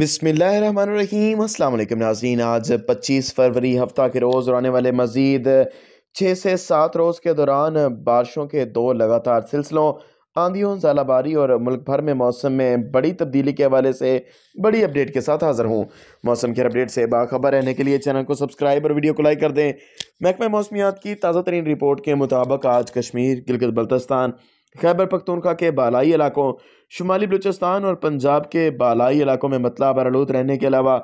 बिसमीम अल्लाम नाजीन आज 25 फरवरी हफ्ता के रोज़ और आने वाले मज़ीद छः से सात रोज़ के दौरान बारिशों के दो लगातार सिलसिलों आंधियों झालाबारी और मुल्क भर में मौसम में बड़ी तब्दीली के हवाले से बड़ी अपडेट के साथ हाज़िर हूँ मौसम के अपडेट से बाखबर रहने के लिए चैनल को सब्सक्राइब और वीडियो को लाइक कर दें महकमा मौसमियात की ताज़ा तरीन रिपोर्ट के मुताबिक आज कश्मीर गिलगित बल्तस्तान खैबर पख्तूनखा के बालाई इलाकों शुमाली बलूचिस्तान और पंजाब के बालाई इलाकों में मतला बरलूद रहने के अलावा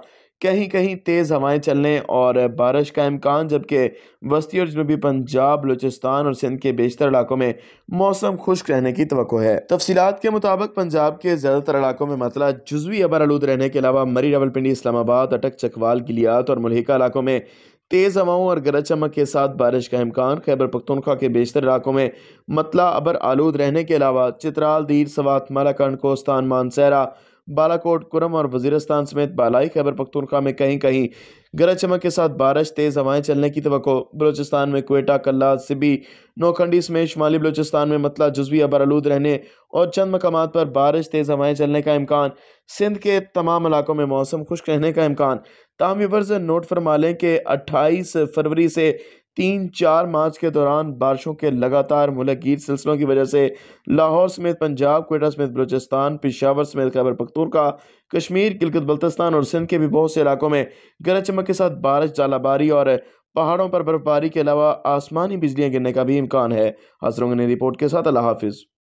कहीं कहीं तेज़ हवाएं चलने और बारिश का इम्कान जबकि वस्ती और जनूबी पंजाब बलूचिस्तान और सिंध के बेशतर इलाकों में मौसम खुश्क रहने की तो है तफसीत के मुताबिक पंजाब के ज़्यादातर इलाकों में मतला जजवी अबर आलूद रहने के अलावा मरी रावलपिंडी इस्लामाबाद अटक चकवाल गिलियात और मलहिका इलाकों में तेज़ हवाओं और गरज चमक के साथ बारिश का इम्कान खैबर पख्तूनख्वा के बेशतर इलाकों में मतला अबर आलूद रहने के अलावा चित्राल दीर सवात मालाकंड कोस्तान मानसहरा बालाकोट कुरम और वजीरस्तान समेत बालाई खैबर पख्तूनखा में कहीं कहीं गरज चमक के साथ बारिश तेज़ हवाएं चलने की तो बलोचिस्तान में कोयटा कल्ला सिबी नोखंडी समेत शुमाली बलोचिस्तान में मतला जजवी आलूद रहने और चंद मकाम पर बारिश तेज़ हवाएं चलने का इम्कान सिंध के तमाम इलाकों में मौसम खुश्क रहने का इम्कान तहम नोट फरमा लें कि अट्ठाईस फरवरी से तीन चार मार्च के दौरान बारिशों के लगातार मुलगीर सिलसिलों की वजह से लाहौर समेत पंजाब कोयटा समेत बलोचिस्तान पिशावर समेत खैबर का कश्मीर गिलगित बल्तिस्तान और सिंध के भी बहुत से इलाकों में गरज चमक के साथ बारिश जालाबारी और पहाड़ों पर बर्फबारी के अलावा आसमानी बिजलियाँ गिरने का भी इम्कान है हजरों ने रिपोर्ट के साथ अल्लाह हाफिज़